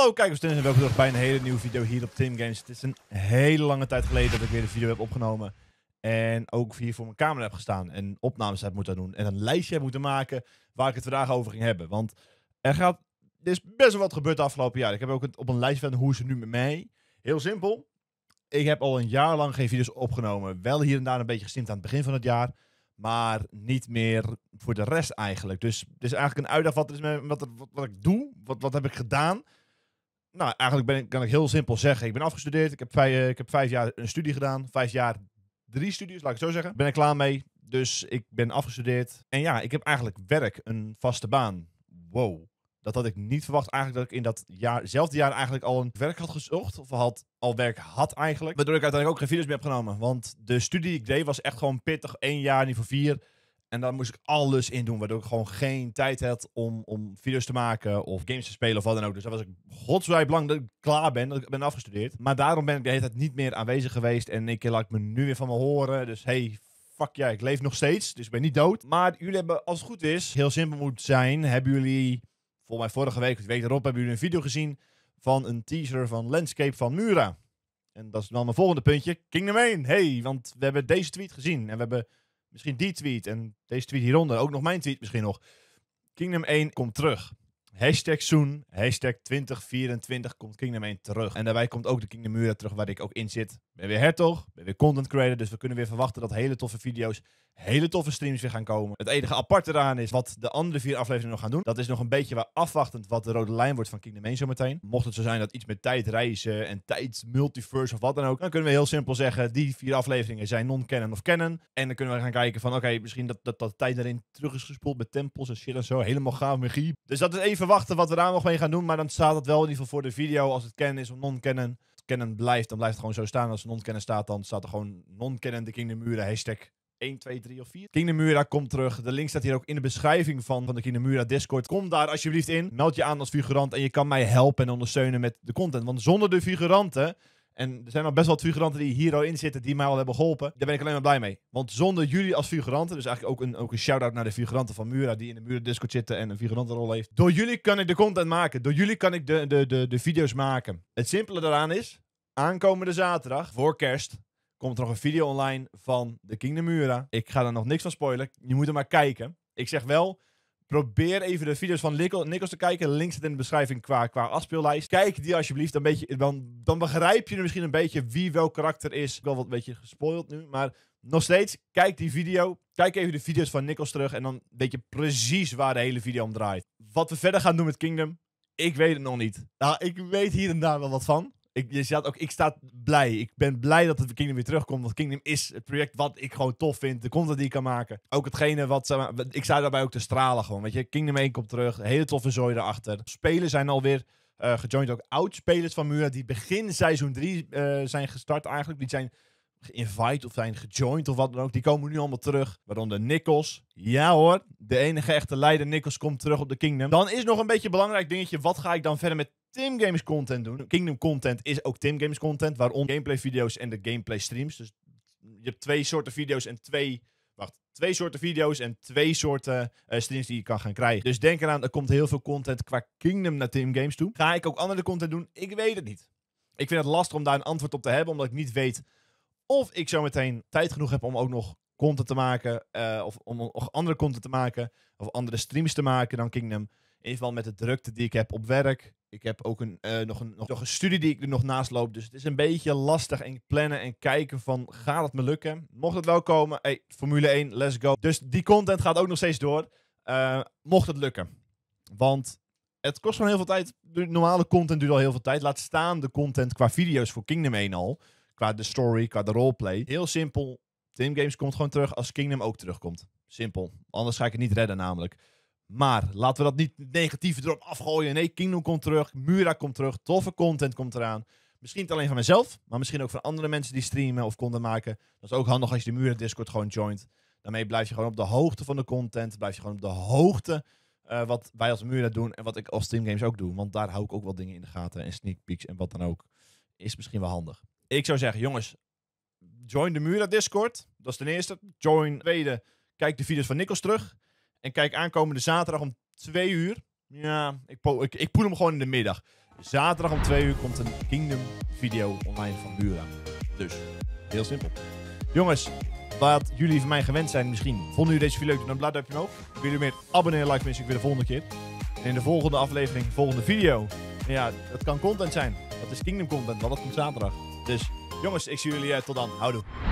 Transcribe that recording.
Hallo kijkers en welkom bij een hele nieuwe video hier op Tim Games. Het is een hele lange tijd geleden dat ik weer een video heb opgenomen. En ook hier voor mijn camera heb gestaan en opnames heb moeten doen. En een lijstje heb moeten maken waar ik het vandaag over ging hebben. Want er, gaat, er is best wel wat gebeurd de afgelopen jaar. Ik heb ook op een lijst van hoe ze nu met mij. Heel simpel. Ik heb al een jaar lang geen video's opgenomen. Wel hier en daar een beetje gestimd aan het begin van het jaar. Maar niet meer voor de rest eigenlijk. Dus het is eigenlijk een uitdaging wat, wat, wat ik doe. Wat, wat heb ik gedaan? Nou, eigenlijk ben ik, kan ik heel simpel zeggen. Ik ben afgestudeerd. Ik heb, vijf, eh, ik heb jaar een studie gedaan. Vijf jaar drie studies, laat ik het zo zeggen. Ben ik klaar mee. Dus ik ben afgestudeerd. En ja, ik heb eigenlijk werk, een vaste baan. Wow. Dat had ik niet verwacht eigenlijk dat ik in dat jaar, jaar eigenlijk al een werk had gezocht. Of had, al werk had eigenlijk. Waardoor ik uiteindelijk ook geen video's meer heb genomen. Want de studie die ik deed was echt gewoon pittig. Eén jaar, niveau vier en daar moest ik alles in doen, waardoor ik gewoon geen tijd had om, om video's te maken of games te spelen of wat dan ook. Dus dat was ik godswijd belang dat ik klaar ben, dat ik ben afgestudeerd. Maar daarom ben ik de hele tijd niet meer aanwezig geweest en ik laat me nu weer van me horen. Dus hey, fuck ja, ik leef nog steeds, dus ik ben niet dood. Maar jullie hebben, als het goed is, heel simpel moet zijn, hebben jullie, volgens mij vorige week, de week erop, hebben jullie een video gezien van een teaser van Landscape van Mura. En dat is dan mijn volgende puntje, Kingdom 1. Hey, want we hebben deze tweet gezien en we hebben misschien die tweet en deze tweet hieronder, ook nog mijn tweet misschien nog. Kingdom 1 komt terug. Hashtag Soon, hashtag 2024 komt Kingdom 1 terug. En daarbij komt ook de Kingdom Mura terug waar ik ook in zit. Ben weer hertog, ben weer content creator, dus we kunnen weer verwachten dat hele toffe video's, hele toffe streams weer gaan komen. Het enige aparte eraan is wat de andere vier afleveringen nog gaan doen. Dat is nog een beetje waar afwachtend wat de rode lijn wordt van Kingdom 1 zometeen. Mocht het zo zijn dat iets met tijd reizen en tijd multiverse of wat dan ook, dan kunnen we heel simpel zeggen die vier afleveringen zijn non-canon of canon. En dan kunnen we gaan kijken van oké, misschien dat, dat, dat tijd erin terug is gespoeld met tempels en shit en zo. Helemaal gaaf magie. Dus dat is even verwachten wat we daar nog mee gaan doen. Maar dan staat het wel in ieder geval voor de video. Als het kennen is of non-kennen. het kennen blijft, dan blijft het gewoon zo staan. Als het non-kennen staat, dan staat er gewoon non-kennen de Kingdom Muren. Hashtag 1, 2, 3 of 4. Kingdom Mura komt terug. De link staat hier ook in de beschrijving van, van de Kingdom Mura Discord. Kom daar alsjeblieft in. Meld je aan als figurant en je kan mij helpen en ondersteunen met de content. Want zonder de figuranten en er zijn al best wel wat figuranten die hier al in zitten, die mij al hebben geholpen. Daar ben ik alleen maar blij mee. Want zonder jullie als figuranten, dus eigenlijk ook een, ook een shout-out naar de figuranten van Mura, die in de Mura-discord zitten en een figurantenrol heeft. Door jullie kan ik de content maken. Door jullie kan ik de, de, de, de video's maken. Het simpele daaraan is, aankomende zaterdag, voor kerst, komt er nog een video online van de King de Mura. Ik ga daar nog niks van spoilen. Je moet er maar kijken. Ik zeg wel, Probeer even de video's van Nikkels te kijken. Links zit in de beschrijving qua, qua afspeellijst. Kijk die alsjeblieft. Dan, beetje, dan, dan begrijp je misschien een beetje wie welk karakter is. Ik wel wat een beetje gespoild nu. Maar nog steeds, kijk die video. Kijk even de video's van Nikkels terug. En dan weet je precies waar de hele video om draait. Wat we verder gaan doen met Kingdom. Ik weet het nog niet. Nou, ik weet hier en daar wel wat van. Ik, je zat ook, ik sta blij. Ik ben blij dat het Kingdom weer terugkomt. Want Kingdom is het project wat ik gewoon tof vind. De content die ik kan maken. Ook hetgene wat... ik sta daarbij ook te stralen gewoon. Weet je, Kingdom 1 komt terug. Hele toffe zooi erachter. Spelen zijn alweer... Uh, eh, gejoined ook oud-spelers van Mura die begin seizoen 3 eh, zijn gestart eigenlijk. Die zijn geïnvite of zijn gejoind of wat dan ook. Die komen nu allemaal terug. Waaronder Nikkels. Ja hoor, de enige echte leider Nikkels komt terug op de Kingdom. Dan is nog een beetje een belangrijk dingetje. Wat ga ik dan verder met Tim Games content doen. Kingdom content is ook Tim Games content, waaronder gameplay video's en de gameplay streams. Dus je hebt twee soorten video's en twee Wacht, twee soorten video's en twee soorten eh, streams die je kan gaan krijgen. Dus denk eraan, er komt heel veel content qua Kingdom naar Tim Games toe. Ga ik ook andere content doen? Ik weet het niet. Ik vind het lastig om daar een antwoord op te hebben, omdat ik niet weet of ik zo meteen tijd genoeg heb om ook nog content te maken, eh, of om nog andere content te maken, of andere streams te maken dan Kingdom in geval met de drukte die ik heb op werk. Ik heb ook een, eh, nog, een, nog, nog, een studie die ik er nog naast loop. Dus het is een beetje lastig en plannen en kijken van gaat het me lukken? Mocht het wel komen, hey, Formule 1, let's go. Dus die content gaat ook nog steeds door. Eh, mocht het lukken. Want het kost gewoon heel veel tijd. De normale content duurt al heel veel tijd. Laat staan de content qua video's voor Kingdom 1 al. Qua de story, qua de roleplay. Heel simpel. Tim Games komt gewoon terug als Kingdom ook terugkomt. Simpel. Anders ga ik het niet redden namelijk. Maar laten we dat niet negatief erop afgooien. Nee, Kingdom komt terug, Mura komt terug, toffe content komt eraan. Misschien niet alleen van mezelf, maar misschien ook van andere mensen die streamen of content maken. Dat is ook handig als je de Mura Discord gewoon joint. Daarmee blijf je gewoon op de hoogte van de content. Blijf je gewoon op de hoogte eh, wat wij als Mura doen en wat ik als Steam Games ook doe. Want daar hou ik ook wel dingen in de gaten en sneak peeks en wat dan ook. Is misschien wel handig. Ik zou zeggen, jongens, join de Mura Discord. Dat is ten eerste. Join tweede, kijk de video's van Nikkels terug. En kijk aankomende zaterdag om twee uur. Ja, ik, poed ik, ik poel hem gewoon in de middag. Zaterdag om twee uur komt een Kingdom video online van Bura. Dus, heel simpel. Jongens, wat jullie van mij gewend zijn misschien. Vonden jullie deze video leuk? Dan blauw duimpje omhoog. Wil jullie meer abonneren, like, mis ik weer de volgende keer. in de volgende aflevering, volgende video. En ja, dat kan content zijn. Dat is Kingdom content, want dat komt zaterdag. Dus jongens, ik zie jullie uh, tot dan. Houdoe.